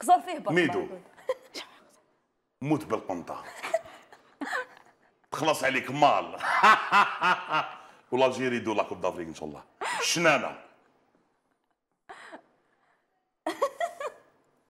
قزر فيه برك ميدو موت بالقنطة تخلص عليك مال والله الجيري دو لاكوب دافريك ان شاء الله شنانه